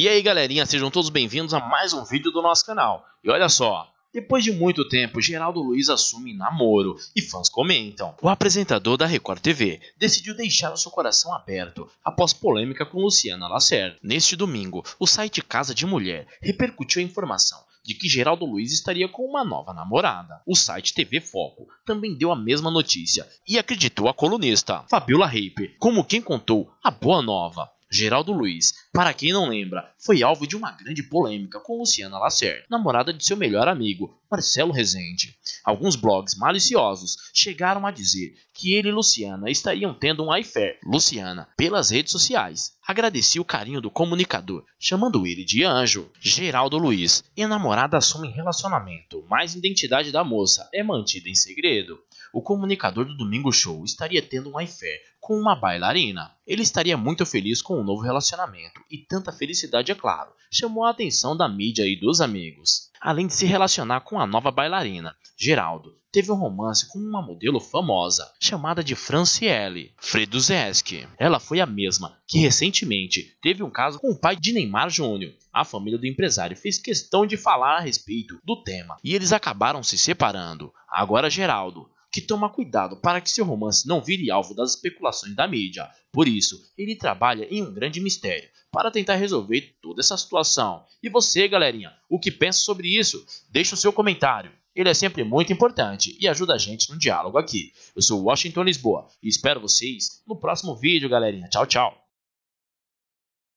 E aí galerinha, sejam todos bem-vindos a mais um vídeo do nosso canal. E olha só, depois de muito tempo, Geraldo Luiz assume namoro e fãs comentam. O apresentador da Record TV decidiu deixar o seu coração aberto após polêmica com Luciana Lacerda. Neste domingo, o site Casa de Mulher repercutiu a informação de que Geraldo Luiz estaria com uma nova namorada. O site TV Foco também deu a mesma notícia e acreditou a colunista Fabiola Reip, como quem contou a boa nova. Geraldo Luiz para quem não lembra, foi alvo de uma grande polêmica com Luciana Lacerda, namorada de seu melhor amigo, Marcelo Rezende. Alguns blogs maliciosos chegaram a dizer que ele e Luciana estariam tendo um iFé. Luciana, pelas redes sociais, agradecia o carinho do comunicador, chamando ele de anjo. Geraldo Luiz, e namorada, assume relacionamento, mas a identidade da moça é mantida em segredo. O comunicador do Domingo Show estaria tendo um iFé com uma bailarina. Ele estaria muito feliz com o um novo relacionamento e tanta felicidade, é claro, chamou a atenção da mídia e dos amigos. Além de se relacionar com a nova bailarina, Geraldo teve um romance com uma modelo famosa, chamada de Franciele Freduzeski. Ela foi a mesma que recentemente teve um caso com o pai de Neymar Júnior. A família do empresário fez questão de falar a respeito do tema e eles acabaram se separando. Agora Geraldo que toma cuidado para que seu romance não vire alvo das especulações da mídia. Por isso, ele trabalha em um grande mistério para tentar resolver toda essa situação. E você, galerinha, o que pensa sobre isso? Deixe o seu comentário. Ele é sempre muito importante e ajuda a gente no diálogo aqui. Eu sou Washington Lisboa e espero vocês no próximo vídeo, galerinha. Tchau, tchau.